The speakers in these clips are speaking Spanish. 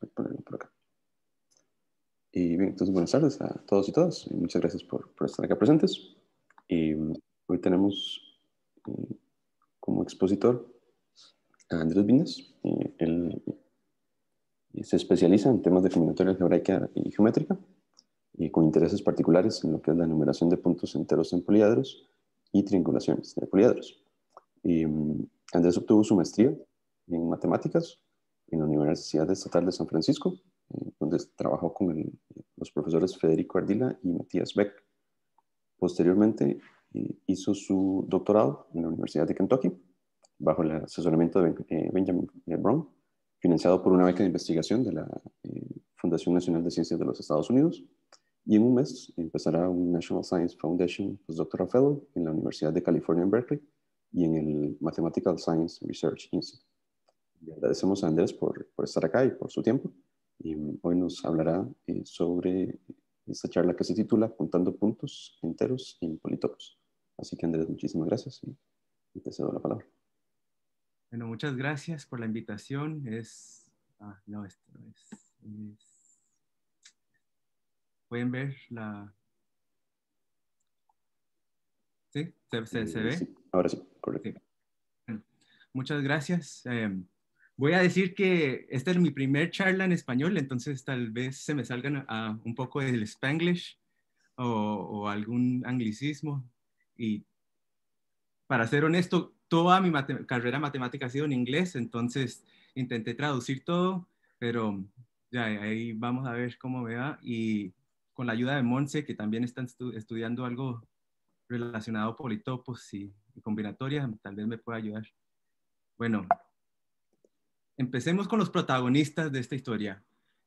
Voy a ponerlo por acá. Y bien, entonces buenas tardes a todos y todas. muchas gracias por, estar acá presentes. Y mm, hoy tenemos eh, como expositor a Andrés Vines. Eh, él se especializa en temas de combinatoria algebraica y geométrica, y con intereses particulares en lo que es la numeración de puntos enteros en poliedros y triangulaciones de poliedros. Y, mm, Andrés obtuvo su maestría en matemáticas en la Universidad Estatal de San Francisco, eh, donde trabajó con los profesores Federico Ardila y Matías Beck. Posteriormente eh, hizo su doctorado en la Universidad de Kentucky, bajo el asesoramiento de eh, Benjamin Brown, financiado por una beca de investigación de la Fundación Nacional de Ciencias de los Estados Unidos. Y en un mes empezará un National Science Foundation Postdoctoral Fellow en la Universidad de California en Berkeley y en el Mathematical Science Research Institute. Le agradecemos a Andrés por, estar acá y por su tiempo. Y hoy nos hablará eh, sobre esta charla que se titula Puntando puntos enteros en politopos. Así que Andrés, muchísimas gracias y, te cedo la palabra. Bueno, muchas gracias por la invitación. Es... Ah, no, esto es, Pueden ver la... ¿Sí? ¿Se, eh, ve? ahora sí, correcto. Muchas gracias. Em, voy a decir que esta es mi primer charla en español, entonces tal vez se me salgan un poco del spanglish o, algún anglicismo. Y para ser honesto, toda mi carrera matemática ha sido en inglés, entonces intenté traducir todo, pero ya ahí vamos a ver cómo me va. Y con la ayuda de Monse, que también está estudiando algo relacionado a politopos y, combinatoria, tal vez me pueda ayudar. Bueno, Empecemos con los protagonistas de esta historia,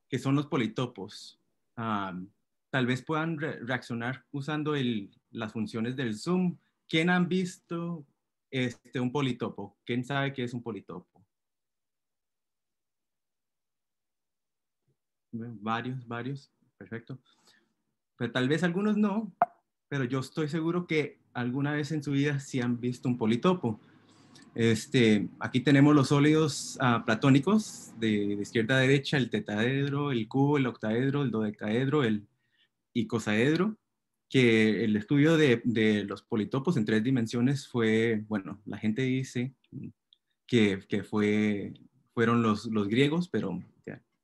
que son los politopos. tal vez puedan reaccionar usando las funciones del Zoom. ¿Quién han visto este, un politopo? ¿Quién sabe qué es un politopo? Varios, varios. Perfecto. Pero tal vez algunos no, pero yo estoy seguro que alguna vez en su vida sí han visto un politopo. Este, aquí tenemos los sólidos ah, platónicos de, izquierda a derecha, el tetaedro, el cubo, el octaedro, el dodecaedro, el icosaedro, que el estudio de, los politopos en tres dimensiones fue, bueno, la gente dice que, fueron los, griegos, pero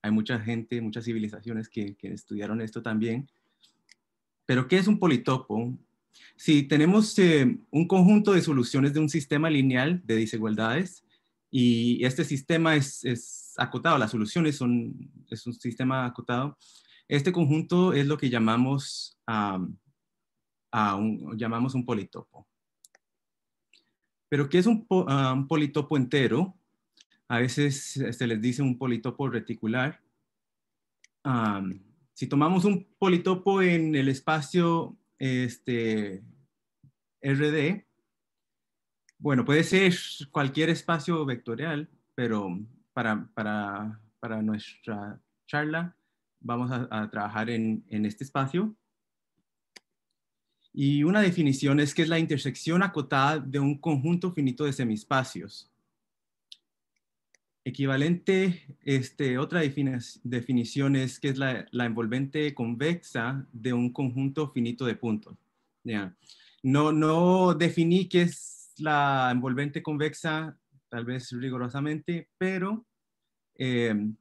hay mucha gente, muchas civilizaciones que, que estudiaron esto también. Pero, ¿qué es un politopo? Si tenemos eh, un conjunto de soluciones de un sistema lineal de desigualdades y este sistema es, acotado, las soluciones son es un sistema acotado, este conjunto es lo que llamamos, un, llamamos un politopo. Pero ¿qué es ah, un, politopo entero? A veces se les dice un politopo reticular. si tomamos un politopo en el espacio este, RD, bueno, puede ser cualquier espacio vectorial, pero para, nuestra charla vamos a, trabajar en, este espacio. Y una definición es que es la intersección acotada de un conjunto finito de semispacios. Equivalente, este, otra definición es que es la, envolvente convexa de un conjunto finito de puntos. No, no definí qué es la envolvente convexa, tal vez rigurosamente, pero eh,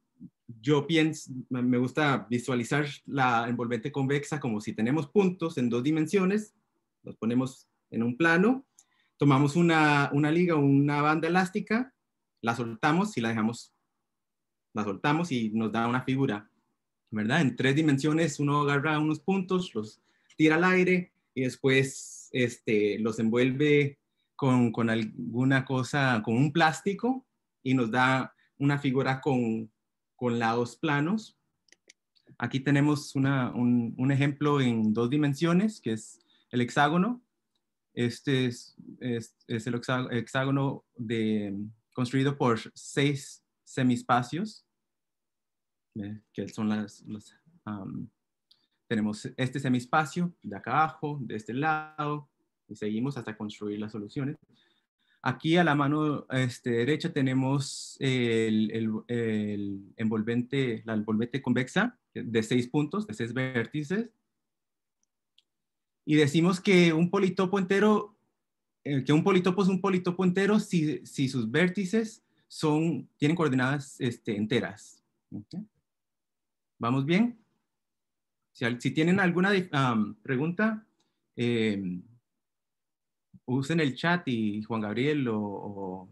yo pienso, me gusta visualizar la envolvente convexa como si tenemos puntos en dos dimensiones, los ponemos en un plano, tomamos una, una liga, una banda elástica, la soltamos y la dejamos, la soltamos y nos da una figura, ¿verdad? En tres dimensiones uno agarra unos puntos, los tira al aire y después este, los envuelve con, alguna cosa, con un plástico y nos da una figura con, lados planos. Aquí tenemos un, ejemplo en dos dimensiones, que es el hexágono. Este es, es el hexágono de, construido por seis semispacios, eh, que son las, tenemos este semispacio de acá abajo, de este lado, y seguimos hasta construir las soluciones. Aquí a la mano este, derecha tenemos el, el, el, envolvente, la envolvente convexa de seis puntos, de seis vértices. Y decimos que un politopo entero eh, que un politopo es un politopo entero si, sus vértices son, tienen coordenadas este, enteras. ¿Vamos bien? Si, tienen alguna pregunta, em, usen el chat y Juan Gabriel o,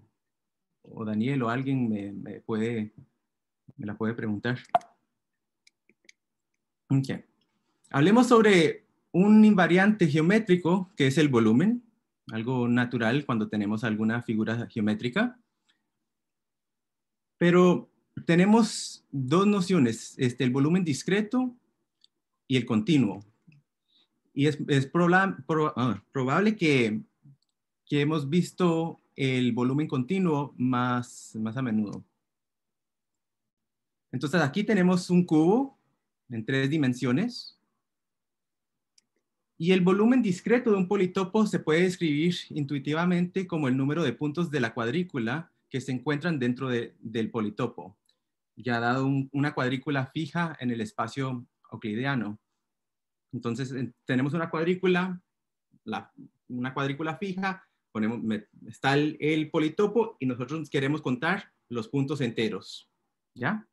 Daniel o alguien me, puede, la puede preguntar. Hablemos sobre un invariante geométrico que es el volumen algo natural cuando tenemos alguna figura geométrica. Pero tenemos dos nociones, este, el volumen discreto y el continuo. Y es, ah, probable que, que, hemos visto el volumen continuo más, más a menudo. Entonces aquí tenemos un cubo en tres dimensiones y el volumen discreto de un politopo se puede describir intuitivamente como el número de puntos de la cuadrícula que se encuentran dentro del politopo, ya dado una cuadrícula fija en el espacio euclidiano. Entonces tenemos una cuadrícula, una cuadrícula fija, ponemos, está el, politopo y nosotros queremos contar los puntos enteros. ¿Ya?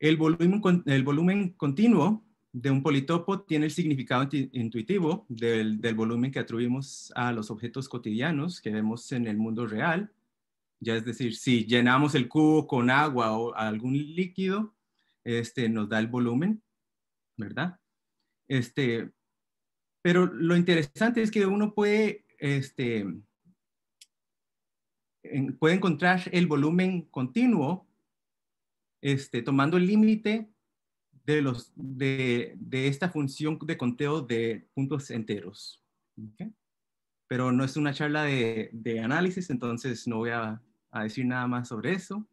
El volumen, el volumen continuo de un politopo tiene el significado intuitivo del, volumen que atribuimos a los objetos cotidianos que vemos en el mundo real. Ya es decir, si llenamos el cubo con agua o algún líquido, este, nos da el volumen, ¿verdad? Este, pero lo interesante es que uno puede, este, puede encontrar el volumen continuo este, tomando el límite de, los, de, esta función de conteo de puntos enteros. Pero no es una charla de, análisis, entonces no voy a, decir nada más sobre eso.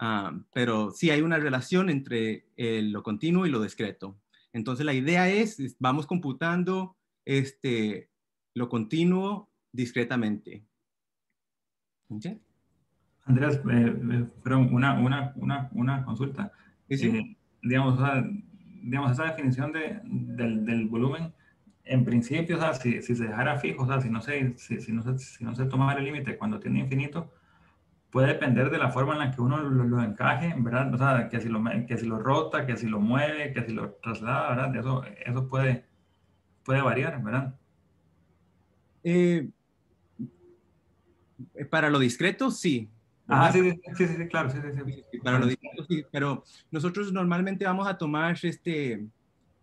Ah, pero sí hay una relación entre eh, lo continuo y lo discreto. Entonces la idea es, vamos computando este, lo continuo discretamente. Andrés, eh, eh, una, consulta. Sí, digamos, digamos esa definición de, del, del, volumen, en principio, si, si, se dejara fijo, si no se, si, no se, si no se el límite cuando tiene infinito, puede depender de la forma en la que uno lo, encaje, ¿verdad? que si, lo, que si lo rota, que si lo mueve, que si lo traslada, ¿verdad? Eso, eso puede, puede variar, ¿verdad? Eh, para lo discreto, sí. Ah, sí, sí, sí, claro, sí, sí, pero nosotros normalmente vamos a tomar, este,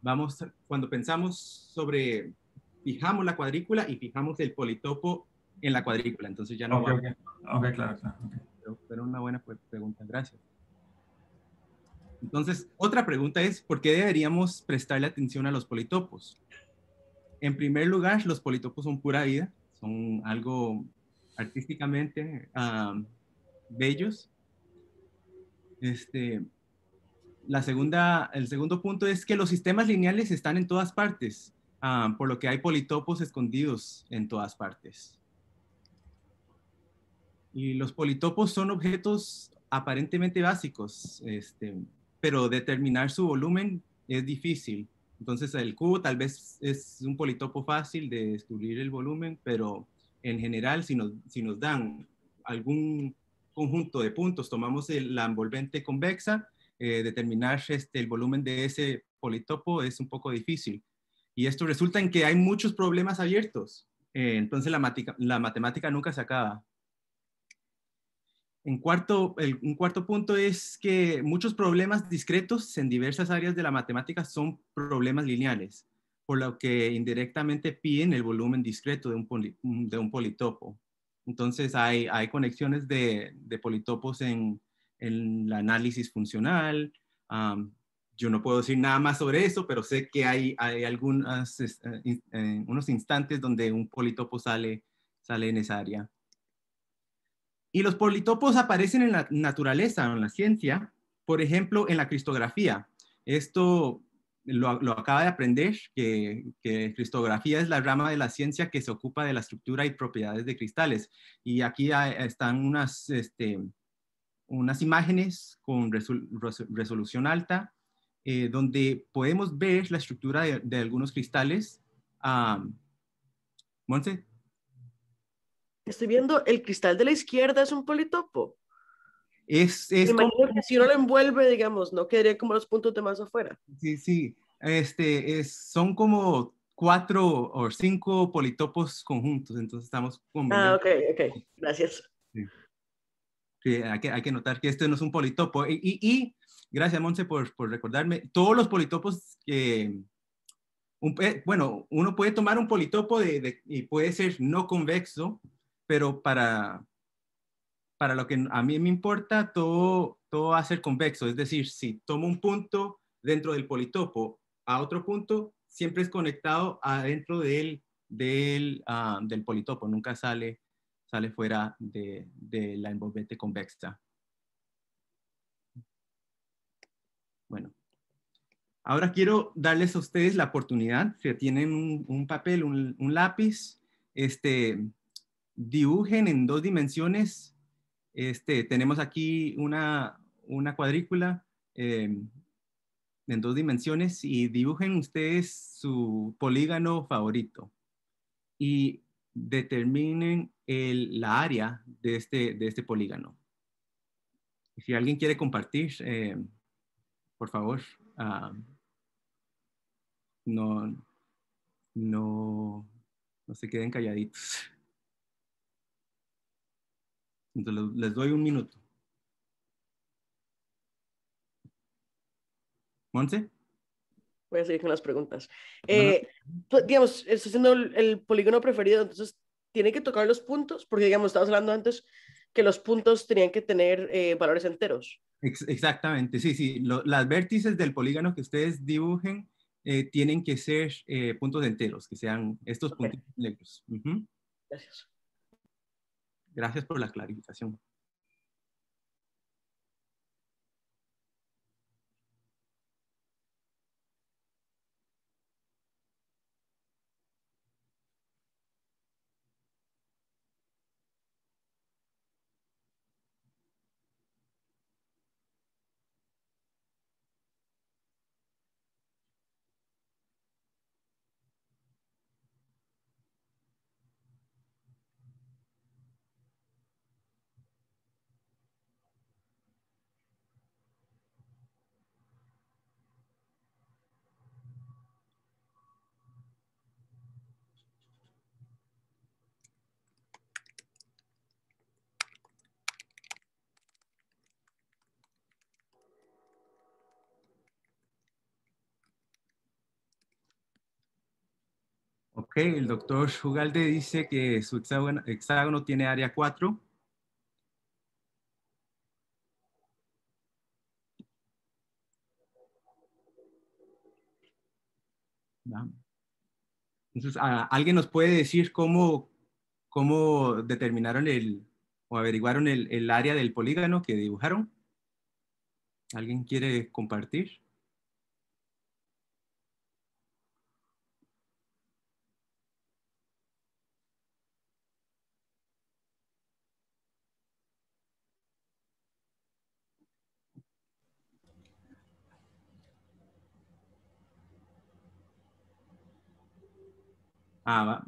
vamos, cuando pensamos sobre, fijamos la cuadrícula y fijamos el politopo en la cuadrícula, entonces ya no okay, ok, claro, claro. Pero, una buena pregunta, gracias. Entonces, otra pregunta es, ¿por qué deberíamos prestarle atención a los politopos? En primer lugar, los politopos son pura vida, son algo artísticamente ah, bellos. Este, la segunda, el segundo punto es que los sistemas lineales están en todas partes, ah, por lo que hay politopos escondidos en todas partes. Y los politopos son objetos aparentemente básicos, este, pero determinar su volumen es difícil. Entonces el cubo tal vez es un politopo fácil de descubrir el volumen, pero en general si nos, si nos dan algún conjunto de puntos, tomamos el, la envolvente convexa, eh, determinar este, el volumen de ese politopo es un poco difícil. Y esto resulta en que hay muchos problemas abiertos. Eh, entonces la, matemática nunca se acaba. En cuarto, un cuarto punto es que muchos problemas discretos en diversas áreas de la matemática son problemas lineales, por lo que indirectamente piden el volumen discreto de un politopo. Entonces hay, conexiones de, politopos en, el análisis funcional. yo no puedo decir nada más sobre eso, pero sé que hay, hay algunos eh, eh, unos instantes donde un politopo sale, sale en esa área. Y los politopos aparecen en la naturaleza, en la ciencia, por ejemplo, en la cristografía. Esto lo, acaba de aprender, que, cristografía es la rama de la ciencia que se ocupa de la estructura y propiedades de cristales. Y aquí están unas, este, unas imágenes con resolución alta, eh, donde podemos ver la estructura de, algunos cristales. Monse. Estoy viendo el cristal de la izquierda, es un politopo. Es, es si uno lo envuelve, digamos, no quedaría como los puntos de más afuera. Sí, sí. Este, es, son como cuatro o cinco politopos conjuntos, entonces estamos... Ah, ok, ok. Gracias. Sí. hay, que, notar que este no es un politopo. Y, gracias, Monse, por, por, recordarme. Todos los politopos, bueno, uno puede tomar un politopo de, y puede ser no convexo, pero para, para lo que a mí me importa, todo, todo va a ser convexo. Es decir, si tomo un punto dentro del politopo a otro punto, siempre es conectado adentro del, del, ah, politopo, nunca sale, sale fuera de, la envolvente convexa. Bueno, ahora quiero darles a ustedes la oportunidad, si tienen un, papel, un, lápiz, este, dibujen en dos dimensiones este, tenemos aquí una, cuadrícula eh, en dos dimensiones y dibujen ustedes su polígono favorito y determinen el, la área de este, de este polígono. Si alguien quiere compartir, eh, por favor, ah, no, no se queden calladitos. Entonces les doy un minuto. Monse. Voy a seguir con las preguntas. Eh, pues, digamos, está siendo el, polígono preferido, entonces tiene que tocar los puntos, porque digamos, estabas hablando antes que los puntos tenían que tener eh, valores enteros. exactamente, sí, sí. las vértices del polígono que ustedes dibujen eh, tienen que ser puntos enteros, que sean estos puntos negros. Gracias. Gracias por la clarificación. Ok, el doctor Jugalde dice que su hexágono, tiene área 4. Entonces, ah, ¿alguien nos puede decir cómo, cómo determinaron el, o averiguaron el, el área del polígono que dibujaron? ¿Alguien quiere compartir? Ah, va.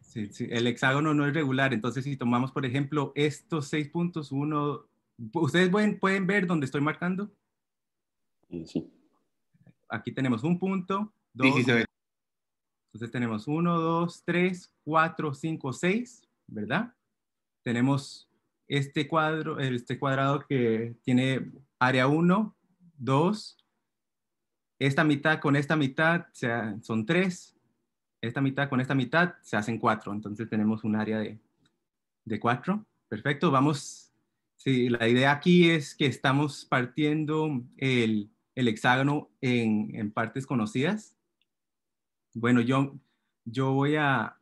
Sí, el hexágono no es regular. Entonces, si tomamos, por ejemplo, estos seis puntos, uno, ¿ustedes pueden, pueden ver dónde estoy marcando? Sí. Aquí tenemos un punto, dos. entonces tenemos 1, 2, 3, 4, 5, 6, ¿verdad? Tenemos este, cuadro, este cuadrado que tiene área 1, 2, esta mitad con esta mitad son 3, esta mitad con esta mitad se hacen 4, entonces tenemos un área de, de 4. Perfecto, vamos, sí, la idea aquí es que estamos partiendo el, el hexágono en, partes conocidas. Bueno, yo, yo voy a...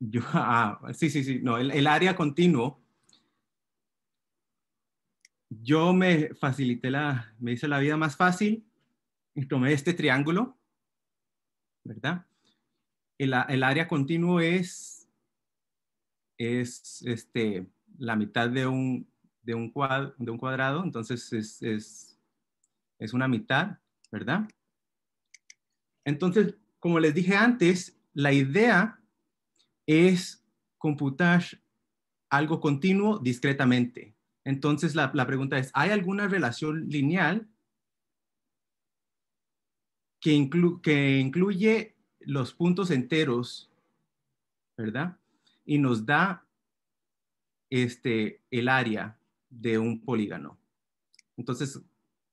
Ah, sí, sí, sí, no, el, área continuo. Yo me facilité la, me hice la vida más fácil y tomé este triángulo, ¿verdad? El, el área continuo es, es este, la mitad de un, de un, de un cuadrado, entonces es, una mitad, ¿verdad? Entonces, como les dije antes, la idea es computar algo continuo discretamente. Entonces, la, pregunta es, ¿hay alguna relación lineal que, que incluye los puntos enteros, ¿verdad? Y nos da este, el área de un polígono. Entonces,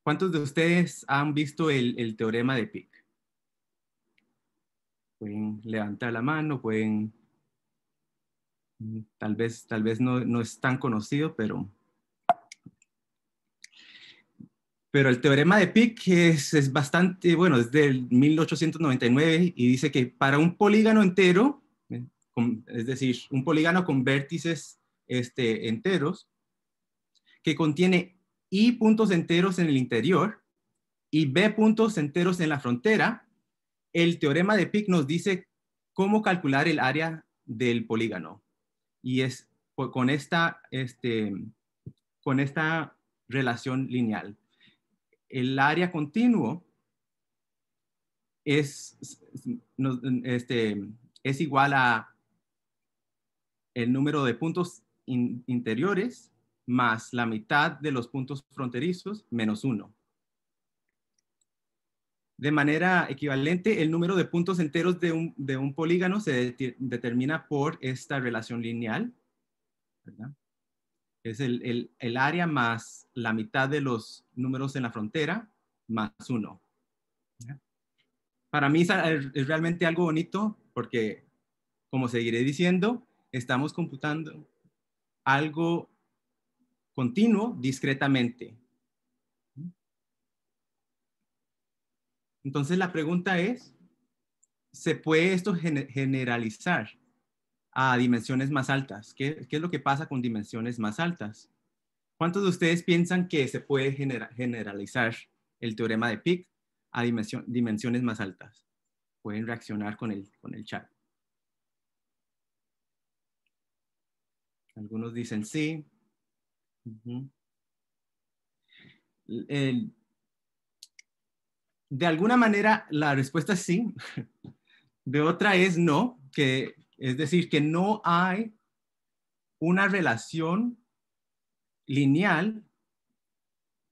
¿cuántos de ustedes han visto el, teorema de Pick? Pueden levantar la mano, pueden... Mm, tal vez, tal vez no, es tan conocido, pero pero el teorema de Pick es, bastante, bueno, es del 1899 y dice que para un polígono entero, eh, es decir, un polígono con vértices este, enteros, que contiene I puntos enteros en el interior y B puntos enteros en la frontera, el teorema de Pick nos dice cómo calcular el área del polígono. Y es con esta, este, con esta relación lineal. El área continuo es, este, es igual a el número de puntos interiores más la mitad de los puntos fronterizos menos uno. De manera equivalente, el número de puntos enteros de un, de polígono se determina por esta relación lineal. Es el, área más la mitad de los números en la frontera más uno. Para mí es realmente algo bonito porque, como seguiré diciendo, estamos computando algo continuo discretamente. Entonces la pregunta es, ¿se puede esto generalizar a dimensiones más altas? ¿Qué, es lo que pasa con dimensiones más altas? ¿Cuántos de ustedes piensan que se puede generalizar el teorema de Pick a dimensiones más altas? Pueden reaccionar con el, con el chat. Algunos dicen sí, de alguna manera la respuesta es sí, de otra es no, que es decir, que no hay una relación lineal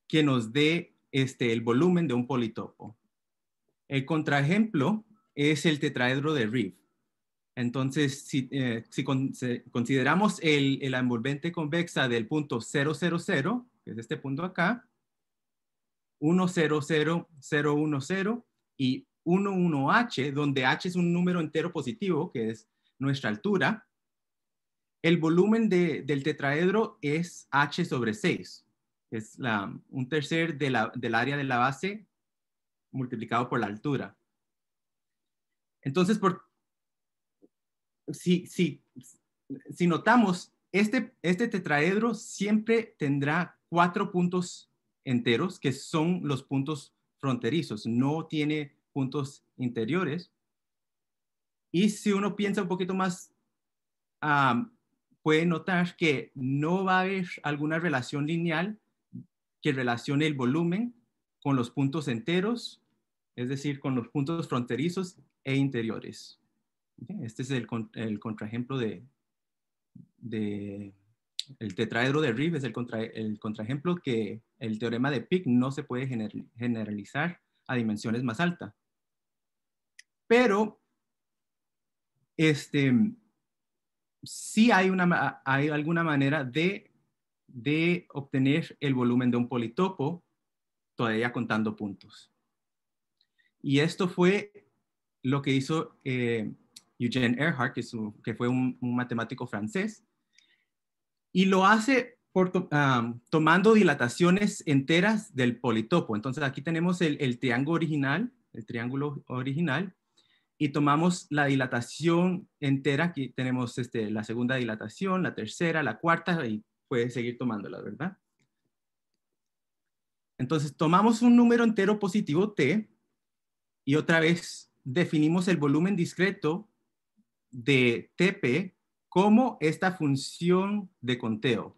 que nos dé este, el volumen de un politopo. El contraejemplo es el tetraedro de Reeve. Entonces, si, eh, consideramos el, envolvente convexa del punto 000, que es este punto acá, 100010 y 11H, donde H es un número entero positivo, que es nuestra altura, el volumen del tetraedro es H sobre 6. Es un tercer del área de la base multiplicado por la altura. Entonces, por, si, si, si notamos, este, este tetraedro siempre tendrá cuatro puntos enteros, que son los puntos fronterizos, no tiene puntos interiores. Y si uno piensa un poquito más, ah, puede notar que no va a haber alguna relación lineal que relacione el volumen con los puntos enteros, es decir, con los puntos fronterizos e interiores. Este es el, el contraejemplo de, el tetraedro de Reeve, es el, contra, el contraejemplo que el teorema de Pick no se puede generalizar a dimensiones más altas. Pero, este, sí hay, una, hay alguna manera de, obtener el volumen de un politopo todavía contando puntos. Y esto fue lo que hizo eh, Eugene Earhart, que, fue un, matemático francés, y lo hace tomando dilataciones enteras del politopo. Entonces aquí tenemos el, triángulo original, el triángulo original, y tomamos la dilatación entera, aquí tenemos este, la segunda dilatación, la tercera, la cuarta, y puede seguir tomándola, ¿verdad? Entonces tomamos un número entero positivo t y otra vez definimos el volumen discreto de TP como esta función de conteo.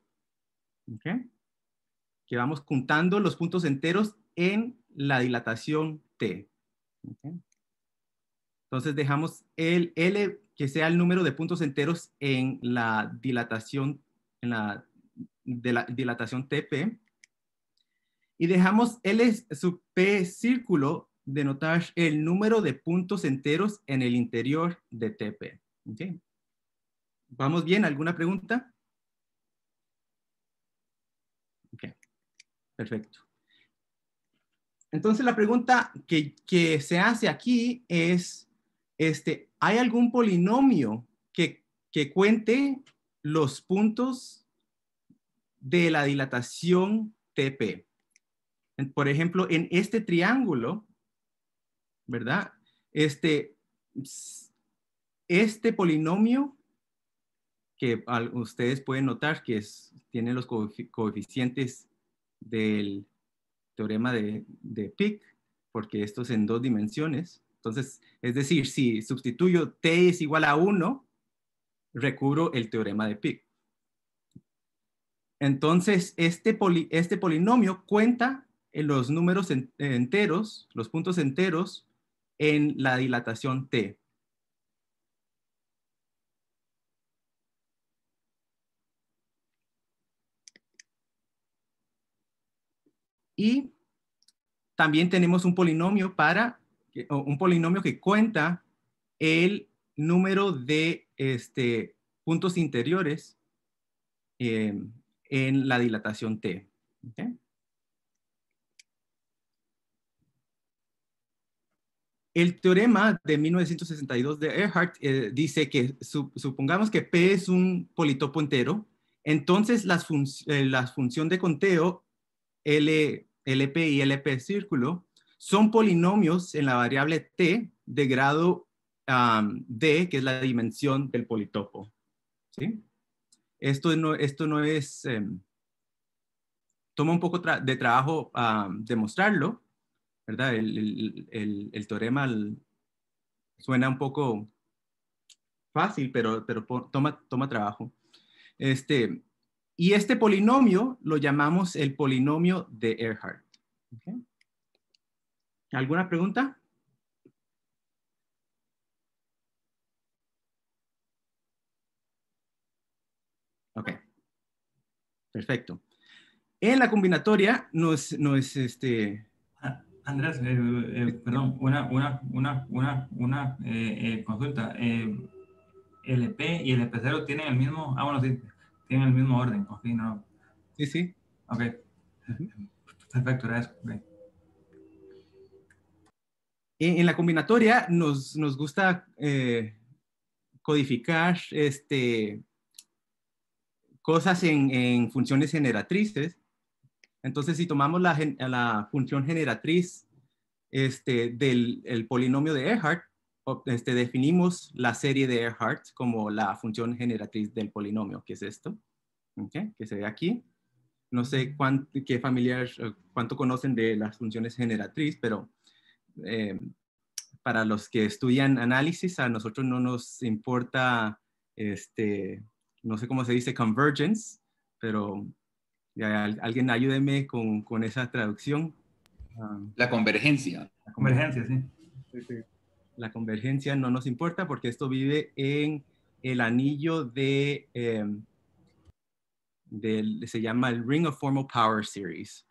Que vamos juntando los puntos enteros en la dilatación T. Entonces dejamos el L que sea el número de puntos enteros en la dilatación, de la dilatación TP. Y dejamos L sub P círculo denotar el número de puntos enteros en el interior de TP. ¿Vamos bien? ¿Alguna pregunta? Ok, perfecto. Entonces la pregunta que, se hace aquí es, este, ¿hay algún polinomio que, que cuente los puntos de la dilatación TP? Por ejemplo, en este triángulo, ¿verdad? Este, este polinomio, que ustedes pueden notar que tiene los coeficientes del teorema de, de porque esto es en dos dimensiones. Entonces, es decir, si sustituyo t es igual a 1, recubro el teorema de Pick. Entonces, este, este polinomio cuenta en los números enteros, los puntos enteros, en la dilatación t. Y también tenemos un polinomio para, un polinomio que cuenta el número de este, puntos interiores em, en la dilatación T. El teorema de 1962 de Earhart eh, dice que supongamos que P es un politopo entero, entonces las eh, la función de conteo L LP y LP círculo, son polinomios en la variable t de grado d, que es la dimensión del politopo. ¿sí? Esto, no, esto no es... Em, toma un poco de trabajo demostrarlo, ¿verdad? El, el, el teorema suena un poco fácil, pero, pero toma, toma trabajo. Este, y este polinomio lo llamamos el polinomio de Earhart. ¿Alguna pregunta? Ok. Perfecto. En la combinatoria no es este... Andrés, eh, eh, perdón, una, una, una, una, una eh, consulta. ¿LP y LP0 tienen el mismo? Ah, bueno, sí, en el mismo orden, ok, no. Sí, sí. Ok. Perfecto, gracias. En, la combinatoria nos, gusta eh, codificar este, cosas en, funciones generatrices. Entonces, si tomamos la, la función generatriz este, del polinomio de Earhart, este, definimos la serie de Earhart como la función generatriz del polinomio, que es esto, que se ve aquí. No sé cuánto, qué familiar, eh, cuánto conocen de las funciones generatriz, pero eh, para los que estudian análisis, a nosotros no nos importa, este, no sé cómo se dice, convergence, pero alguien ayúdeme con, con esa traducción. La convergencia. La convergencia, sí. sí, sí la convergencia no nos importa porque esto vive en el anillo de, em, se llama el Ring of Formal Power Series.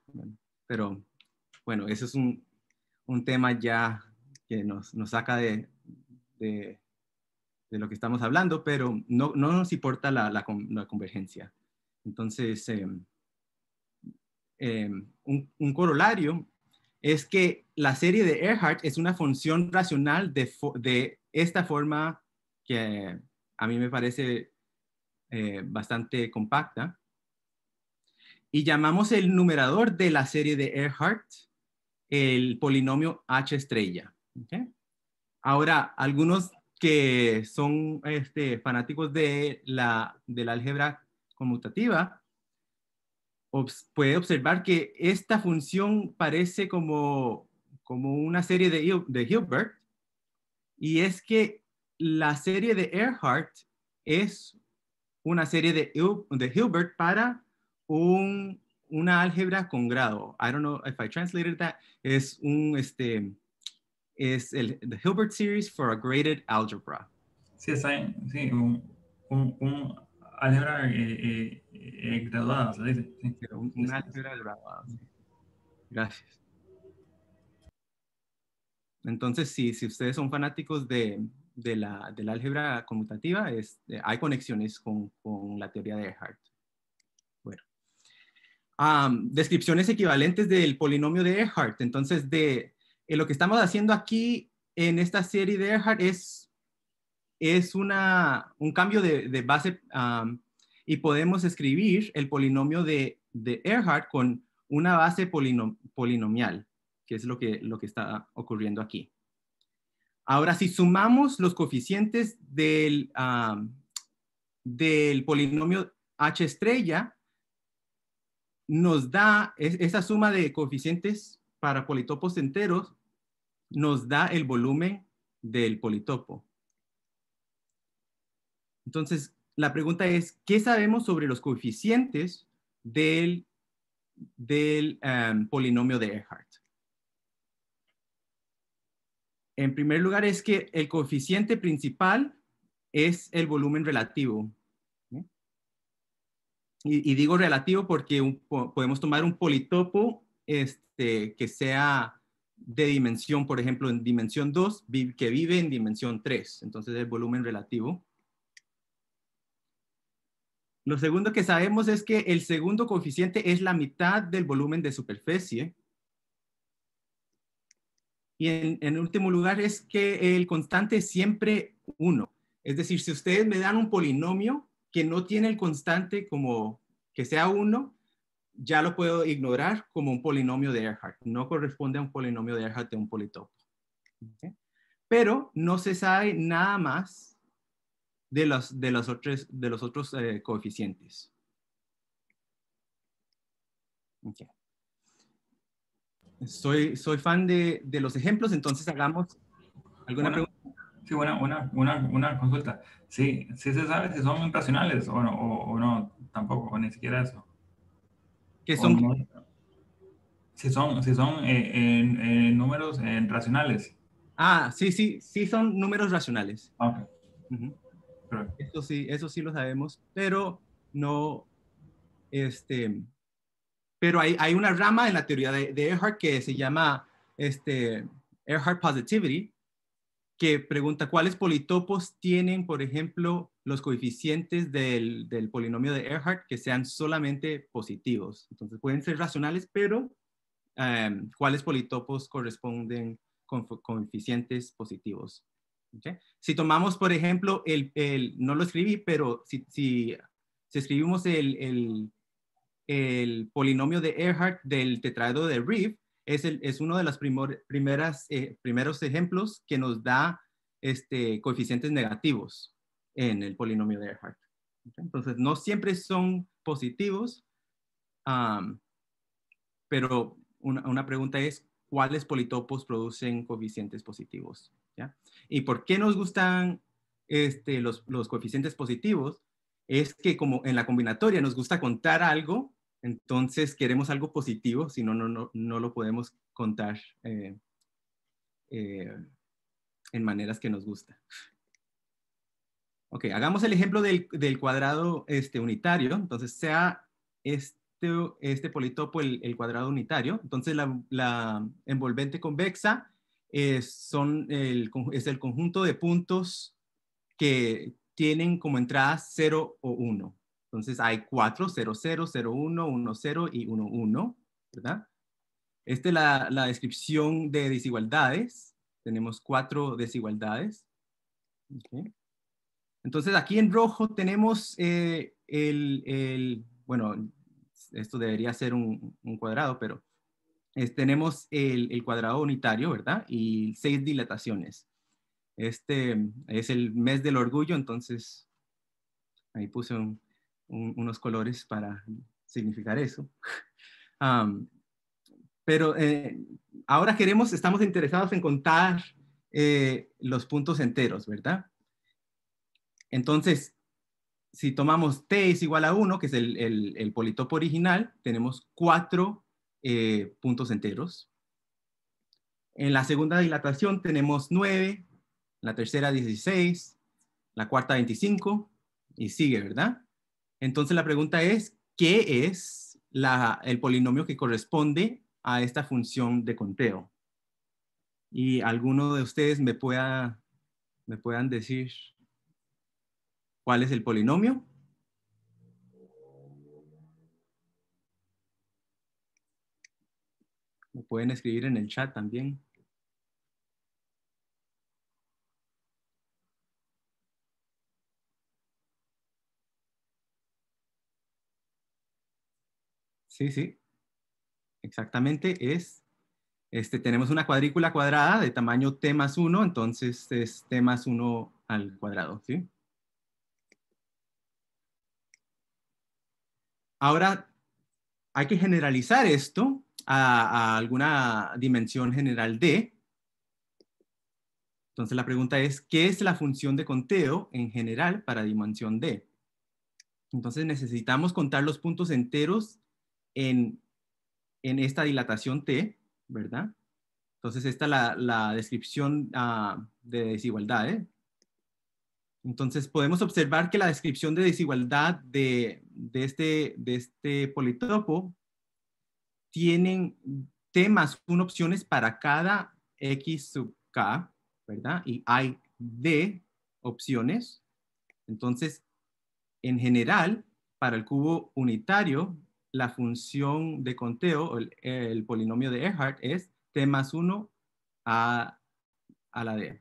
Pero bueno, eso es un, tema ya que nos, saca de, de, lo que estamos hablando, pero no, no nos importa la, la, convergencia. Entonces, em, em, un, corolario es que la serie de Earhart es una función racional de, esta forma que a mí me parece eh, bastante compacta. Y llamamos el numerador de la serie de Earhart el polinomio H estrella. Ahora, algunos que son este, fanáticos de la, la álgebra conmutativa puede observar que esta función parece como, como una serie de, de Hilbert, y es que la serie de Earhart es una serie de, de Hilbert para una álgebra con grado. I don't know if I translated that. Es un, este, es el the Hilbert series for a graded algebra. Sí, sí un, un álgebra graduada, se Una álgebra graduada, Gracias. Entonces, sí, si ustedes son fanáticos de, de, la, de la, álgebra conmutativa, eh, hay conexiones con, con, la teoría de Earhart. Bueno. descripciones equivalentes del polinomio de Earhart. Entonces, de, eh, lo que estamos haciendo aquí en esta serie de Earhart es es una, un cambio de, base y podemos escribir el polinomio de, de Earhart con una base polinomial, que es lo que, lo que está ocurriendo aquí. Ahora, si sumamos los coeficientes del, del polinomio h estrella, nos da esa suma de coeficientes para politopos enteros, nos da el volumen del politopo. Entonces, la pregunta es, ¿qué sabemos sobre los coeficientes del, um, polinomio de Earhart? En primer lugar, es que el coeficiente principal es el volumen relativo. Y, digo relativo porque podemos tomar un politopo este, que sea de dimensión, por ejemplo, en dimensión 2, que vive en dimensión 3. Entonces, el volumen relativo. Lo segundo que sabemos es que el segundo coeficiente es la mitad del volumen de superficie. Y en, último lugar es que el constante es siempre uno Es decir, si ustedes me dan un polinomio que no tiene el constante como que sea uno ya lo puedo ignorar como un polinomio de Earhart. No corresponde a un polinomio de Earhart de un politopo. Pero no se sabe nada más de los, de las otros, de los otros eh, coeficientes. Okay. Soy, soy fan de, de, los ejemplos, entonces hagamos alguna una, pregunta. Sí, una, una, una, consulta. Sí, sí se sabe si son racionales o no, o, no tampoco, ni siquiera eso. ¿Qué son? si son, si son eh, números eh, racionales. Ah, sí, sí, sí son números racionales. Ah, ok. Eso sí, eso sí lo sabemos, pero no, este, pero hay, hay una rama en la teoría de, de, Earhart que se llama este, Earhart Positivity, que pregunta cuáles politopos tienen, por ejemplo, los coeficientes del, del, polinomio de Earhart que sean solamente positivos. Entonces pueden ser racionales, pero em, cuáles politopos corresponden con coeficientes positivos. Si tomamos, por ejemplo, el, no lo escribí, pero si, si, escribimos el, el, polinomio de Earhart del tetraedro de Reeve, es, es uno de los primeras, eh, primeros ejemplos que nos da este, coeficientes negativos en el polinomio de Earhart. Entonces, no siempre son positivos, pero una, una pregunta es, ¿cuáles politopos producen coeficientes positivos? ¿Ya? ¿Y por qué nos gustan este, los, coeficientes positivos? Es que como en la combinatoria nos gusta contar algo, entonces queremos algo positivo, si no, no, no lo podemos contar eh, eh, en maneras que nos gusta. Ok, hagamos el ejemplo del, cuadrado este, unitario. Entonces, sea este, este politopo el, cuadrado unitario. Entonces, la, envolvente convexa es, son el, es el conjunto de puntos que tienen como entrada 0 o 1. Entonces hay 4, 0, 0, 0, 1, 1, 0 y 1, 1, ¿verdad? Esta es la, descripción de desigualdades. Tenemos cuatro desigualdades. Entonces aquí en rojo tenemos eh, el, bueno, esto debería ser un cuadrado, pero tenemos el, cuadrado unitario, ¿verdad? Y seis dilataciones. Este mm, es el mes del orgullo, entonces ahí puse unos colores para significar eso. pero eh, ahora queremos, estamos interesados en contar eh, los puntos enteros, ¿verdad? Entonces, si tomamos t es igual a 1, que es el, el politopo original, tenemos 4 eh, puntos enteros. En la segunda dilatación tenemos 9, la tercera 16, la cuarta 25 y sigue, ¿verdad? Entonces la pregunta es, ¿qué es el polinomio que corresponde a esta función de conteo? Y alguno de ustedes me, pueda, me puedan decir cuál es el polinomio. pueden escribir en el chat también. Sí, sí. Exactamente es. Este, tenemos una cuadrícula cuadrada de tamaño t más 1, entonces es t más 1 al cuadrado. ¿sí? Ahora, hay que generalizar esto a, alguna dimensión general D. Entonces la pregunta es, ¿qué es la función de conteo en general para dimensión D? Entonces necesitamos contar los puntos enteros en, esta dilatación T, ¿verdad? Entonces esta es la, descripción ah, de desigualdad. ¿eh? Entonces podemos observar que la descripción de desigualdad de, este, de este politopo tienen temas, son opciones para cada X sub K, ¿verdad? Y hay D opciones. Entonces, en general, para el cubo unitario, la función de conteo, el, polinomio de Earhart es T más 1 a, a la D.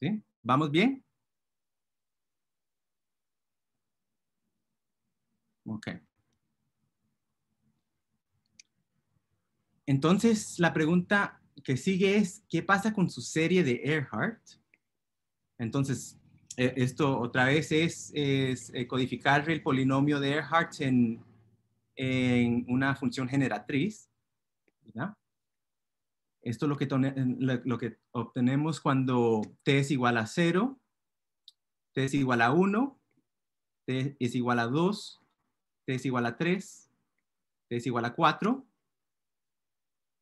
¿Sí? ¿Vamos bien? Ok. Entonces, la pregunta que sigue es, ¿qué pasa con su serie de Earhart? Entonces, eh, esto otra vez es, eh, codificar el polinomio de Earhart en, una función generatriz. Esto es lo que, lo que obtenemos cuando t es igual a 0, t es igual a 1, t es igual a 2, t es igual a 3, t es igual a 4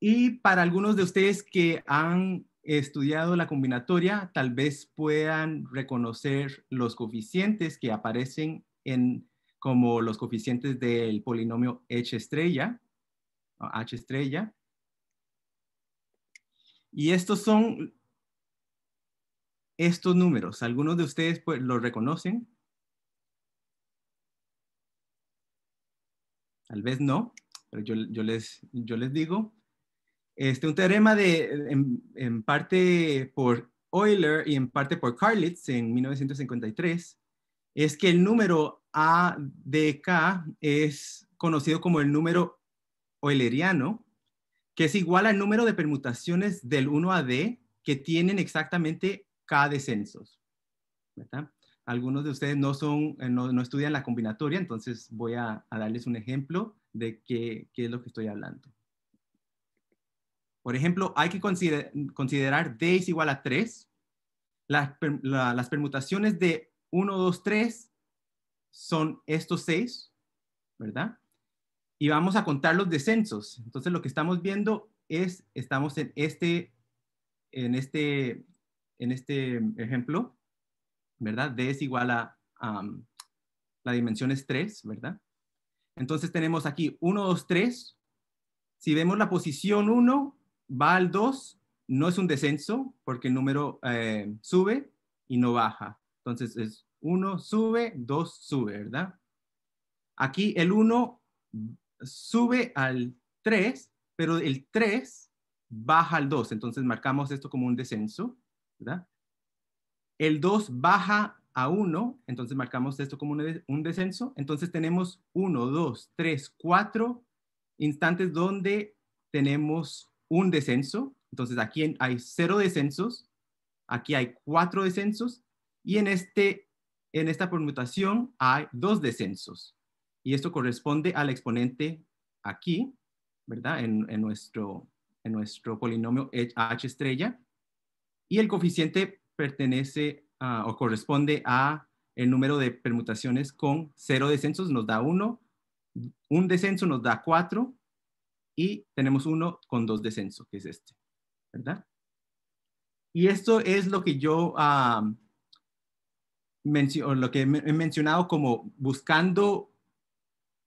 y para algunos de ustedes que han estudiado la combinatoria, tal vez puedan reconocer los coeficientes que aparecen en, como los coeficientes del polinomio H estrella, H estrella. Y estos son estos números. Algunos de ustedes pues, los reconocen. Tal vez no, pero yo, les, yo les digo. Este, un teorema en, parte por Euler y en parte por Carlitz en 1953 es que el número A de K es conocido como el número euleriano, que es igual al número de permutaciones del 1 a D que tienen exactamente K descensos. Algunos de ustedes eh, no, estudian la combinatoria, entonces voy a, darles un ejemplo de qué es lo que estoy hablando. Por ejemplo, hay que consider considerar D es igual a 3. Las, permutaciones de 1, 2, 3 son estos 6, ¿verdad? Y vamos a contar los descensos. Entonces lo que estamos viendo es, estamos en este, en este, en este ejemplo, ¿verdad? D es igual a, la dimensión es 3, ¿verdad? Entonces tenemos aquí 1, 2, 3. Si vemos la posición 1, va al 2, no es un descenso porque el número eh, sube y no baja. Entonces es 1 sube, 2 sube, ¿verdad? Aquí el 1 sube al 3, pero el 3 baja al 2. Entonces marcamos esto como un descenso, ¿verdad? El 2 baja a 1, entonces marcamos esto como un descenso. Entonces tenemos 1, 2, 3, 4 instantes donde tenemos un descenso. Entonces aquí hay cero descensos, aquí hay cuatro descensos y en, este, en esta permutación hay dos descensos. Y esto corresponde al exponente aquí, ¿verdad? En, nuestro, en nuestro polinomio h estrella. Y el coeficiente pertenece o corresponde a el número de permutaciones con cero descensos, nos da uno. Un descenso nos da cuatro y tenemos uno con dos descensos, que es este, ¿verdad? Y esto es lo que yo lo que he mencionado como buscando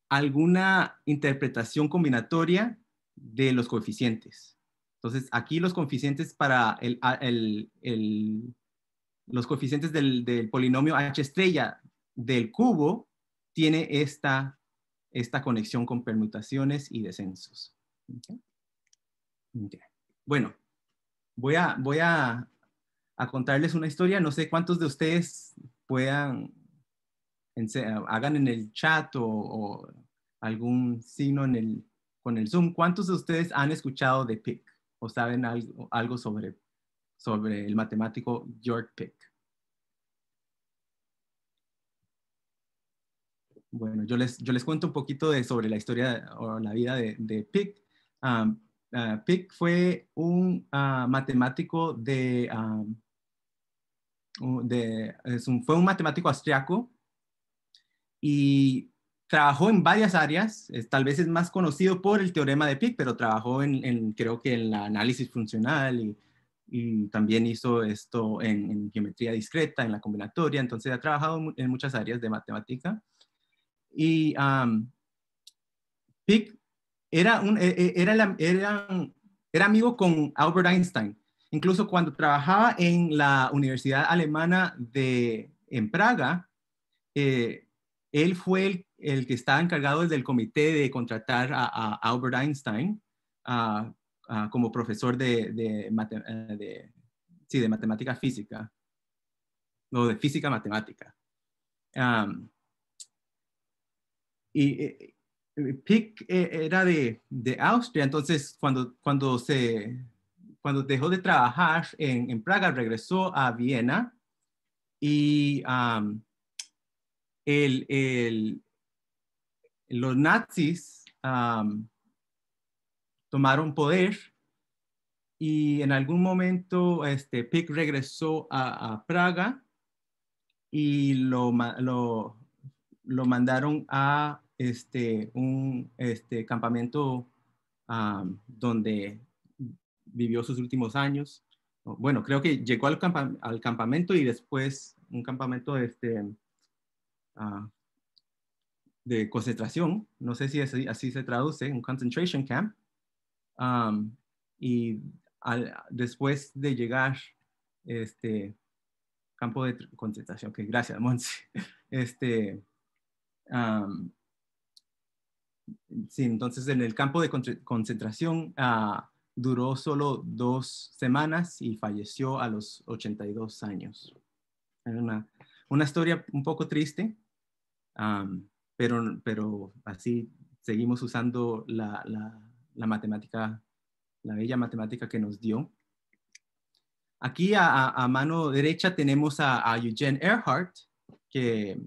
alguna interpretación combinatoria de los coeficientes. Entonces, aquí los coeficientes para el, el los coeficientes del, del, polinomio h estrella del cubo tiene esta esta conexión con permutaciones y descensos. Bueno, voy, a, voy a, contarles una historia. No sé cuántos de ustedes puedan, hagan en el chat o, algún signo en el, con el Zoom. ¿Cuántos de ustedes han escuchado de PIC o saben algo, algo sobre, sobre el matemático George Pick? Bueno, yo les, yo les cuento un poquito de, sobre la historia o la vida de, de Pick. Ah, Pick fue un ah, matemático de, de un, fue un matemático austriaco y trabajó en varias áreas. tal vez es más conocido por el teorema de Pick, pero trabajó en, creo que en el análisis funcional y, también hizo esto en, geometría discreta, en la combinatoria. Entonces ha trabajado en muchas áreas de matemática. Y um, Pick era, un, e, e, era, amigo con Albert Einstein. Incluso cuando trabajaba en la Universidad Alemana de, en Praga, eh, él fue el, que estaba encargado del comité de contratar a, Albert Einstein como profesor de, eh, de, sí, de, matemática física, o de física matemática. Um, y eh, eh, Pick eh, era de, Austria, entonces cuando, cuando, se, cuando dejó de trabajar en, Praga, regresó a Viena y los nazis tomaron poder y en algún momento este, Pick regresó a, Praga y lo, lo mandaron a este, un este, campamento ah, donde vivió sus últimos años. Bueno, creo que llegó al, campamento y después un campamento este, ah, de concentración, no sé si así, se traduce, un concentration camp. Um, y después de llegar este campo de concentración, que gracias, Monsi. este, um, sí, entonces en el campo de concentración ah, duró solo dos semanas y falleció a los 82 años. una, una historia un poco triste, pero, pero así seguimos usando la, la, matemática, la bella matemática que nos dio. Aquí a, a mano derecha tenemos a, a Eugene Earhart, que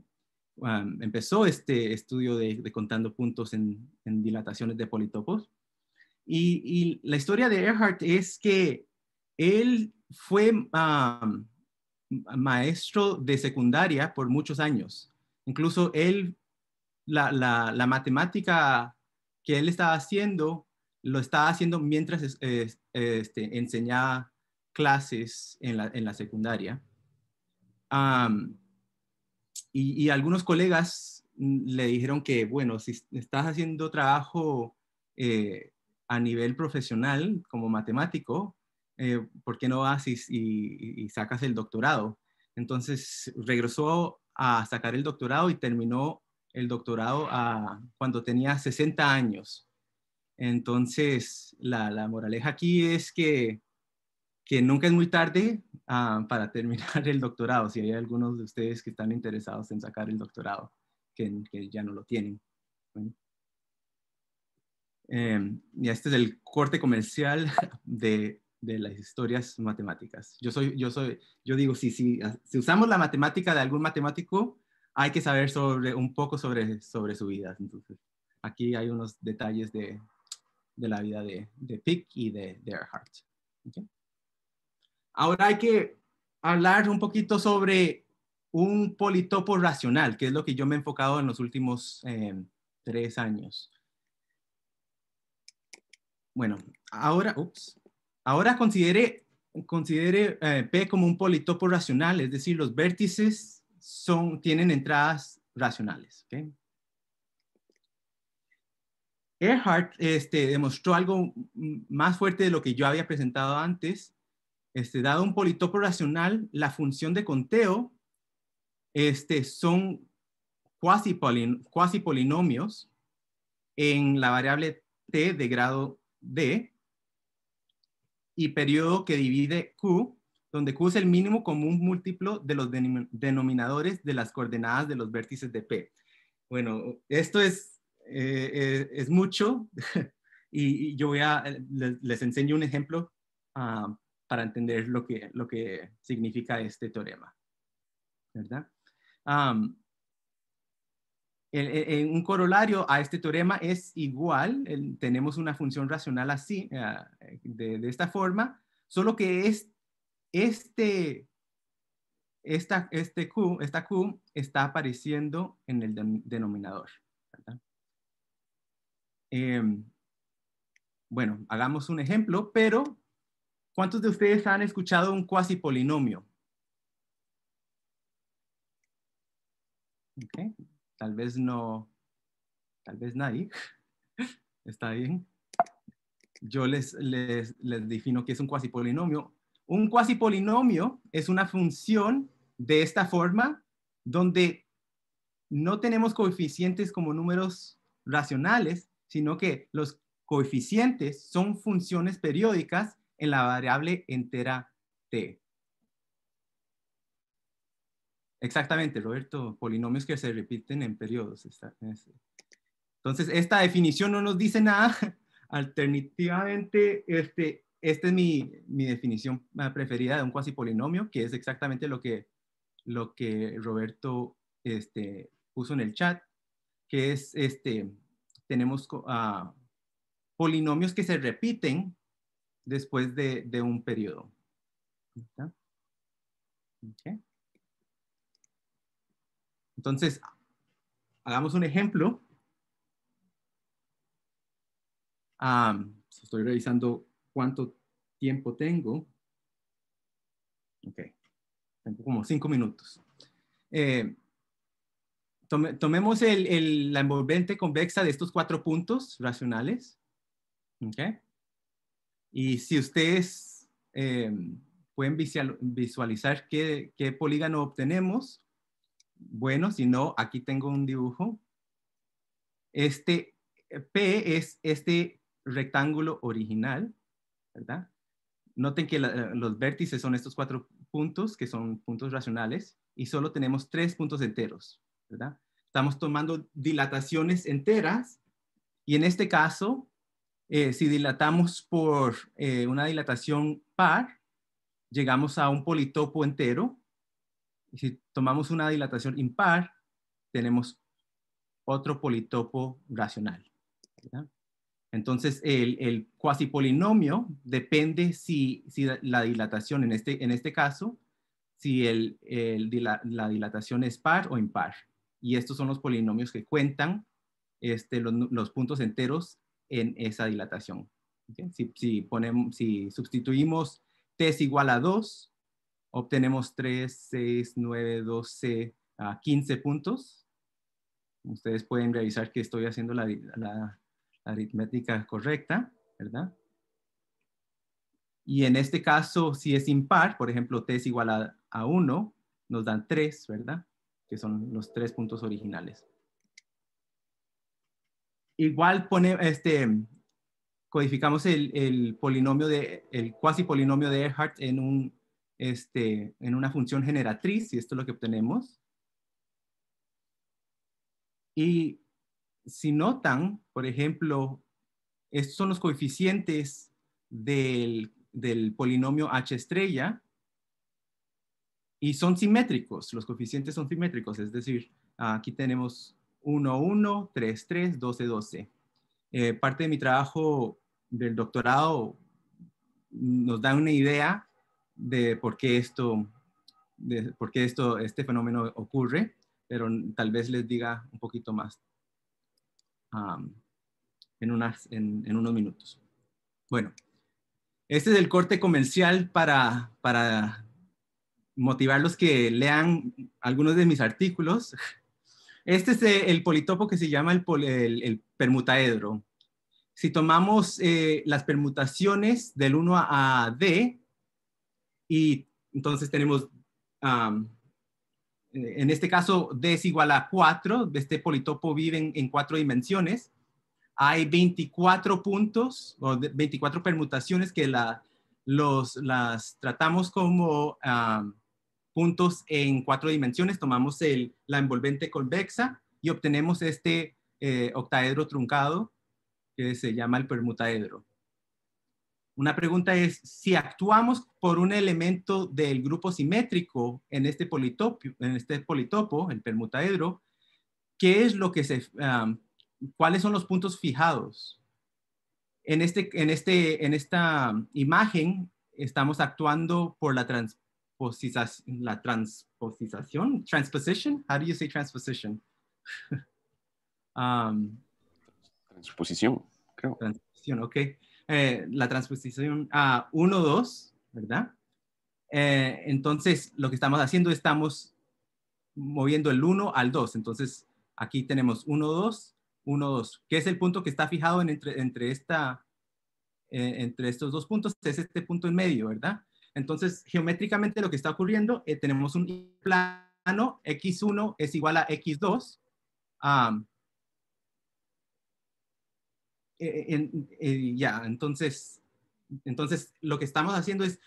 Um, empezó este estudio de, contando puntos en, dilataciones de politopos. Y, la historia de Earhart es que él fue um, maestro de secundaria por muchos años. Incluso él, la, matemática que él estaba haciendo, lo estaba haciendo mientras este, enseñaba clases en la, secundaria. Um, y, algunos colegas mm, le dijeron que, bueno, si estás haciendo trabajo eh, a nivel profesional como matemático, eh, ¿por qué no vas y, sacas el doctorado? Entonces regresó a sacar el doctorado y terminó el doctorado cuando tenía 60 años. Entonces, la, moraleja aquí es que que nunca es muy tarde ah, para terminar el doctorado, si hay algunos de ustedes que están interesados en sacar el doctorado, que, ya no lo tienen. Em, y este es el corte comercial de, las historias matemáticas. Yo, soy, yo, soy, yo digo, si, sí. Ah, si usamos la matemática de algún matemático, hay que saber sobre, un poco sobre, sobre su vida. Entonces, aquí hay unos detalles de, de la vida de, de Pick y de, de Earhart. Ahora hay que hablar un poquito sobre un politopo racional, que es lo que yo me he enfocado en los últimos em, tres años. Bueno, ahora, ahora considere, considere eh, P como un politopo racional, es decir, los vértices son, tienen entradas racionales. Earhart este, demostró algo más fuerte de lo que yo había presentado antes, este, dado un politopo racional, la función de conteo este, son cuasi polinomios en la variable t de grado d y periodo que divide q, donde q es el mínimo común múltiplo de los denominadores de las coordenadas de los vértices de p. Bueno, esto es, eh, eh, es, mucho y, yo voy a, eh, les, enseño un ejemplo ah, para entender lo que, lo que significa este teorema. ¿Verdad? E, un corolario a este teorema es igual, tenemos una función racional así, eh, de, esta forma, solo que es este, esta, este Q, esta Q está apareciendo en el denominador. Em, bueno, hagamos un ejemplo, pero ¿Cuántos de ustedes han escuchado un cuasi polinomio? Tal vez no, tal vez nadie. Está bien. Yo les, defino qué es un cuasi polinomio. Un cuasi polinomio es una función de esta forma donde no tenemos coeficientes como números racionales, sino que los coeficientes son funciones periódicas en la variable entera t. Exactamente, Roberto, polinomios que se repiten en periodos. Entonces, esta definición no nos dice nada. Alternativamente, este, esta es mi, mi definición ah, preferida de un cuasi polinomio, que es exactamente lo que, lo que Roberto este, puso en el chat, que es, este, tenemos ah, polinomios que se repiten después de, un periodo. Entonces, hagamos un ejemplo. estoy revisando cuánto tiempo tengo. Ok, tengo como cinco minutos. Eh, tomemos el, la envolvente convexa de estos cuatro puntos racionales. Okay. Y si ustedes eh, pueden visualizar qué, polígono obtenemos, bueno, si no, aquí tengo un dibujo. Este eh, P es este rectángulo original, ¿verdad? Noten que eh, los vértices son estos cuatro puntos, que son puntos racionales, y solo tenemos tres puntos enteros, ¿verdad? Estamos tomando dilataciones enteras, y en este caso, eh, si dilatamos por eh, una dilatación par, llegamos a un politopo entero. Y si tomamos una dilatación impar, tenemos otro politopo racional. Entonces, el, cuasi cuasipolinomio depende si, la dilatación, en este, en este caso, si el, la dilatación es par o impar. Y estos son los polinomios que cuentan este, los, los puntos enteros en esa dilatación. Si, ponemos, si sustituimos t es igual a 2, obtenemos 3, 6, 9, 12, 15 puntos. Ustedes pueden revisar que estoy haciendo la, aritmética correcta, ¿verdad? Y en este caso, si es impar, por ejemplo, t es igual a, 1, nos dan 3, ¿verdad? Que son los tres puntos originales. Igual pone, este, codificamos el, polinomio de, el cuasi polinomio de Earhart en, un, este, en una función generatriz, y esto es lo que obtenemos. Y si notan, por ejemplo, estos son los coeficientes del, del polinomio H estrella, y son simétricos, los coeficientes son simétricos, es decir, aquí tenemos 1133 12 Eh, parte de mi trabajo del doctorado nos da una idea de por qué esto, de por qué esto, este fenómeno ocurre, pero tal vez les diga un poquito más en, unos minutos. Bueno, este es el corte comercial para, para motivarlos que lean algunos de mis artículos este es eh, el politopo que se llama el, permutaedro. Si tomamos eh, las permutaciones del 1 a D, y entonces tenemos, eh, en este caso, D es igual a 4, este politopo vive en, cuatro dimensiones. Hay 24 puntos o 24 permutaciones que la, las tratamos como puntos en cuatro dimensiones, tomamos el, la envolvente convexa y obtenemos este eh, octaedro truncado que se llama el permutaedro. Una pregunta es, si actuamos por un elemento del grupo simétrico en este, politopio, en este politopo, el permutaedro, ¿qué es lo que se, ah, cuáles son los puntos fijados? En, este, en, este, en esta imagen estamos actuando por la, trans, Transposición, la transposición transposition, how do you say um, transposición, creo. Transposición, ok. Eh, la transposición a 1, 2, ¿verdad? Eh, entonces, lo que estamos haciendo, estamos moviendo el 1 al 2. Entonces, aquí tenemos 1, 2, 1, 2, ¿Qué es el punto que está fijado entre, esta, eh, entre estos dos puntos, es este punto en medio, ¿verdad? Entonces, geométricamente lo que está ocurriendo, eh, tenemos un plano, x1 es igual a x2. Eh, eh, ya, entonces, entonces lo que estamos haciendo es,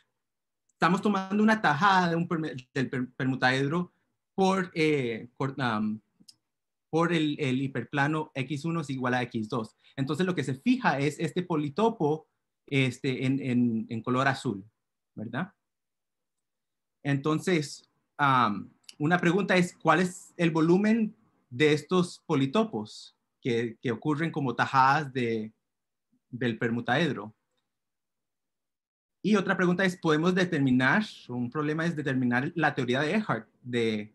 estamos tomando una tajada de del permutaedro por, el, hiperplano x1 es igual a x2. Entonces lo que se fija es este politopo este, en color azul. ¿verdad? Entonces, una pregunta es, ¿cuál es el volumen de estos politopos que, ocurren como tajadas de, del permutaedro? Y otra pregunta es, ¿podemos determinar, un problema es determinar la teoría de Ehrhart de,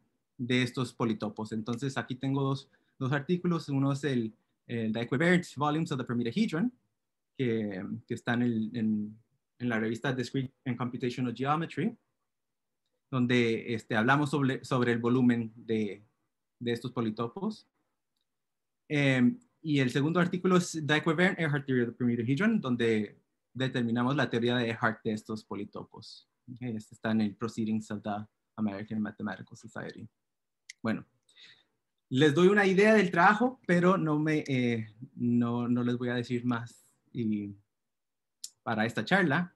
estos politopos? Entonces, aquí tengo dos, dos artículos. Uno es el, el The Volumes of the Permutahedron, que, están está en en en la revista Discrete and Computational Geometry, donde este, hablamos sobre, el volumen de, estos politopos. Em, y el segundo artículo es Dyck-Webern, Earhart Theory of the Primitohedron, donde determinamos la teoría de Earhart de estos politopos. este está en el Proceedings of the American Mathematical Society. Bueno, les doy una idea del trabajo, pero no, me, eh, no, les voy a decir más para esta charla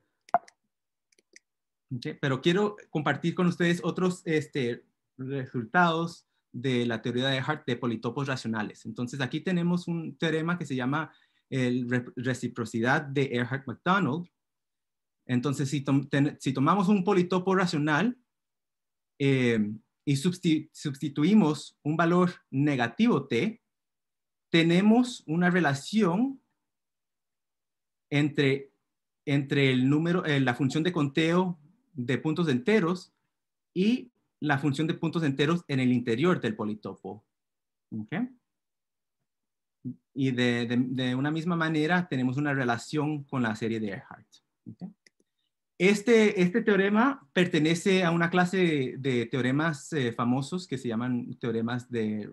pero quiero compartir con ustedes otros este, resultados de la teoría de Hart de politopos racionales. Entonces, aquí tenemos un teorema que se llama el reciprocidad de Earhart-McDonald. Entonces, si, tomamos un politopo racional eh, y sustituimos un valor negativo t, tenemos una relación entre, entre el número, eh, la función de conteo de puntos enteros y la función de puntos enteros en el interior del politopo. Y de, una misma manera tenemos una relación con la serie de Earhart. Este, este teorema pertenece a una clase de teoremas eh, famosos que se llaman teoremas de,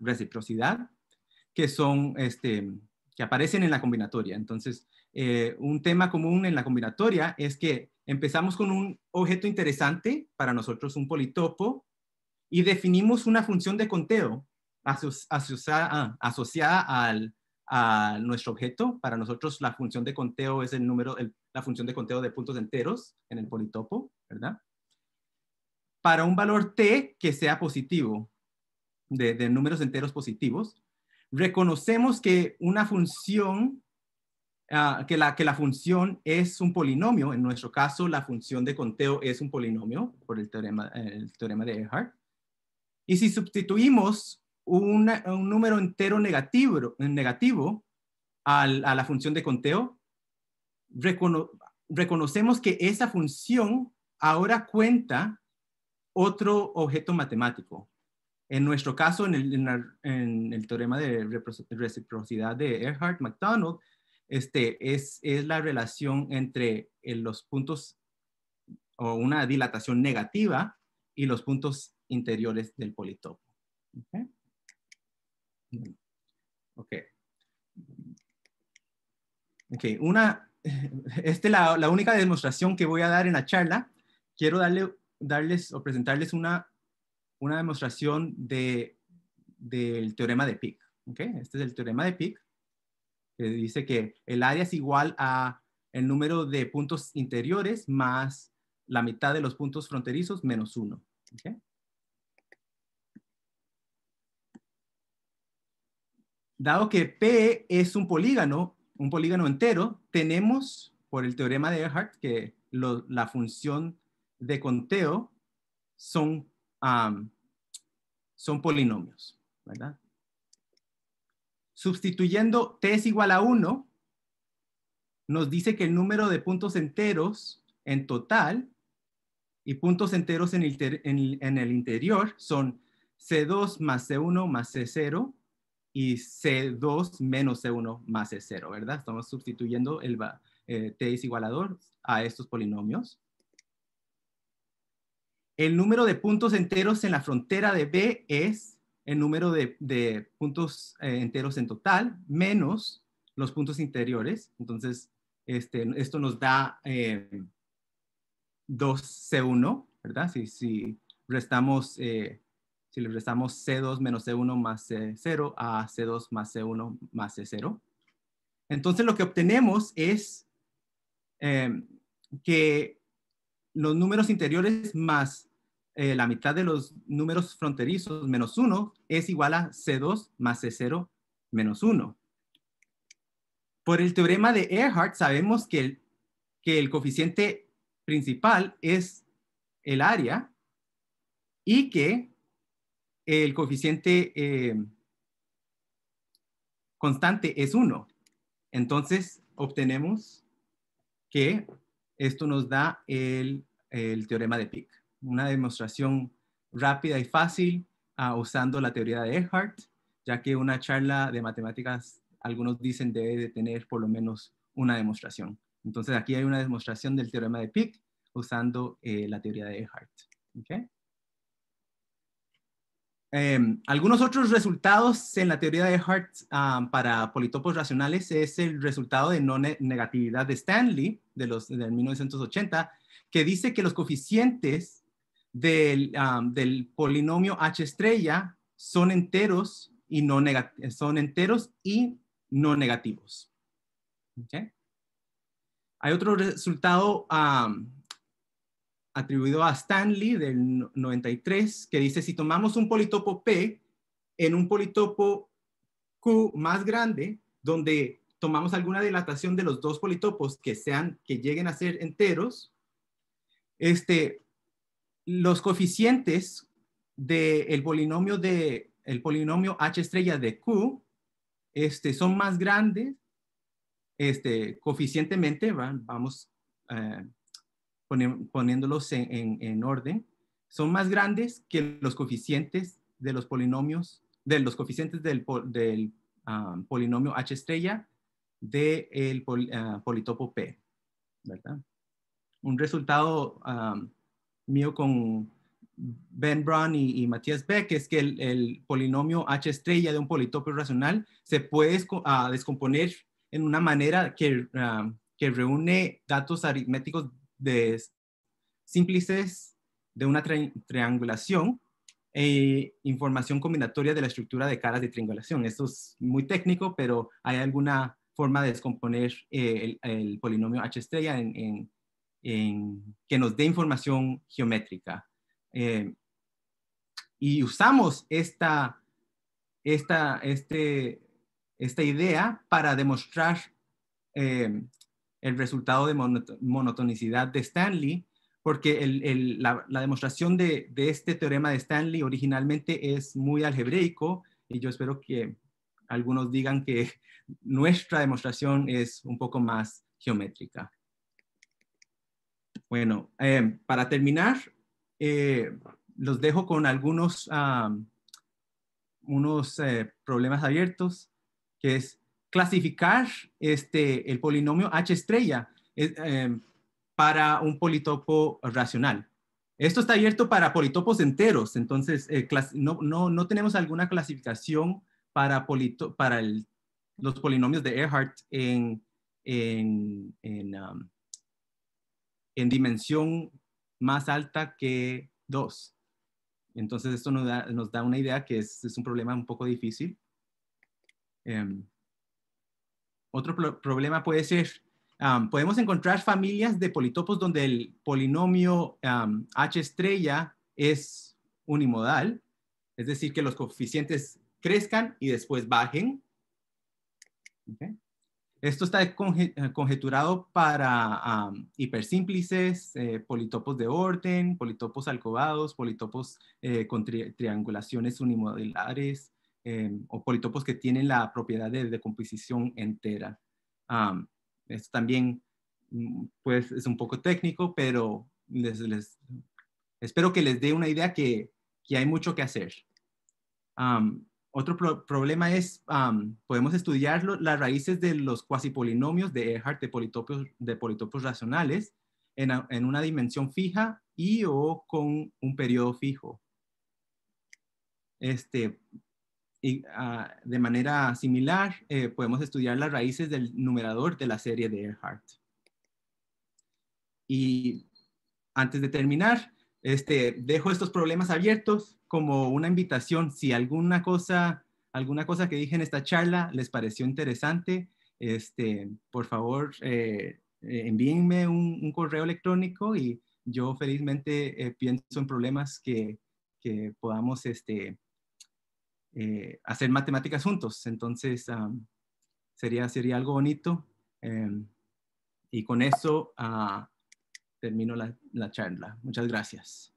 reciprocidad, que son este, que aparecen en la combinatoria. Entonces, eh, un tema común en la combinatoria es que Empezamos con un objeto interesante, para nosotros un politopo, y definimos una función de conteo ah, asociada, a nuestro objeto. Para nosotros la función de conteo es el número, el, la función de conteo de puntos enteros en el politopo, ¿verdad? Para un valor t que sea positivo, de números enteros positivos, reconocemos que una función Ah, que, la, que la función es un polinomio. En nuestro caso, la función de conteo es un polinomio por el teorema, el teorema de Earhart. Y si sustituimos un número entero negativo, negativo a la función de conteo, reconocemos que esa función ahora cuenta otro objeto matemático. En nuestro caso, en el, teorema de reciprocidad de Earhart-McDonald, este, es, la relación entre eh, los puntos o una dilatación negativa y los puntos interiores del politopo. Okay. Okay. ok. una, esta es la, única demostración que voy a dar en la charla. Quiero darle, darles o presentarles una, una demostración de, del teorema de Pick. Okay. Este es el teorema de Pick dice que el área es igual a el número de puntos interiores más la mitad de los puntos fronterizos menos uno. Dado que P es un polígono, un polígono entero, tenemos por el teorema de Earhart que la función de conteo son, son polinomios, ¿verdad? Sustituyendo t es igual a 1, nos dice que el número de puntos enteros en total y puntos enteros en, en el interior son C2 más C1 más C0 y C2 menos C1 más C0, ¿verdad? Estamos sustituyendo el eh, T es igualador a estos polinomios. El número de puntos enteros en la frontera de B es el número de, puntos eh, enteros en total menos los puntos interiores. Entonces, este, esto nos da 2C1, eh, ¿verdad? Si, si restamos, eh, si le restamos C2 menos C1 más C0 a C2 más C1 más C0. Entonces, lo que obtenemos es que los números interiores más eh, la mitad de los números fronterizos menos 1 es igual a C2 más C0 menos 1. Por el teorema de Earhart sabemos que el, que el coeficiente principal es el área y que el coeficiente eh, constante es 1. Entonces obtenemos que esto nos da el, teorema de Pick una demostración rápida y fácil ah, usando la teoría de Earhart, ya que una charla de matemáticas, algunos dicen, debe de tener por lo menos una demostración. Entonces aquí hay una demostración del teorema de Pick usando eh, la teoría de Earhart. Em, algunos otros resultados en la teoría de Earhart ah, para politopos racionales es el resultado de no negatividad de Stanley de los, del 1980, que dice que los coeficientes del, polinomio h estrella son enteros y no, son enteros y no negativos. Hay otro resultado atribuido a Stanley del 93 que dice, si tomamos un politopo P en un politopo Q más grande, donde tomamos alguna dilatación de los dos politopos que, sean, que lleguen a ser enteros, este, los coeficientes del polinomio de el polinomio h estrella de q este, son más grandes este, coeficientemente, vamos eh, poniéndolos en, orden, son más grandes que los coeficientes de los polinomios, de los coeficientes del, del um, polinomio h estrella del de eh, politopo p. Un resultado um, mío con Ben Brown y, Matías Beck es que el, polinomio H estrella de un politopio racional se puede descomponer en una manera que, ah, que reúne datos aritméticos de símplices de una triangulación e información combinatoria de la estructura de caras de triangulación. Esto es muy técnico, pero hay alguna forma de descomponer eh, el, polinomio H estrella en, que nos dé información geométrica. Eh, y usamos este, esta, idea para demostrar eh, el resultado de monotonicidad de Stanley, porque la, demostración de, este teorema de Stanley originalmente es muy algebraico y yo espero que algunos digan que nuestra demostración es un poco más geométrica. Bueno, eh, para terminar, eh, los dejo con algunos ah, unos, eh, problemas abiertos, que es clasificar este, el polinomio H estrella para un politopo racional. Esto está abierto para politopos enteros, entonces no, no, no, tenemos alguna clasificación para, para el, los polinomios de Earhart en, en, um, en dimensión más alta que 2. Entonces esto nos da, una idea que es, un problema un poco difícil. Em, otro problema puede ser, podemos encontrar familias de politopos donde el polinomio H estrella es unimodal, es decir, que los coeficientes crezcan y después bajen. Okay. Esto está eh, conjeturado para hipersímplices, eh, politopos de orden, politopos alcobados, politopos eh, con triangulaciones unimodulares em, o politopos que tienen la propiedad de decomposición entera. esto también mm, pues, es un poco técnico, pero les, les, espero que les dé una idea que, que hay mucho que hacer. Otro problema es, podemos estudiar las raíces de los cuasipolinomios de Ehrhart de politopios, de racionales en, en una dimensión fija y o con un periodo fijo. Este, y, ah, de manera similar, eh, podemos estudiar las raíces del numerador de la serie de Earhart. Y antes de terminar, este, dejo estos problemas abiertos como una invitación, si alguna cosa, alguna cosa que dije en esta charla les pareció interesante, este, por favor eh, eh, envíenme un, correo electrónico y yo felizmente eh, pienso en problemas que, que podamos este, hacer matemáticas juntos. Entonces, sería, sería algo bonito. Em, y con eso ah, termino la charla. Muchas gracias.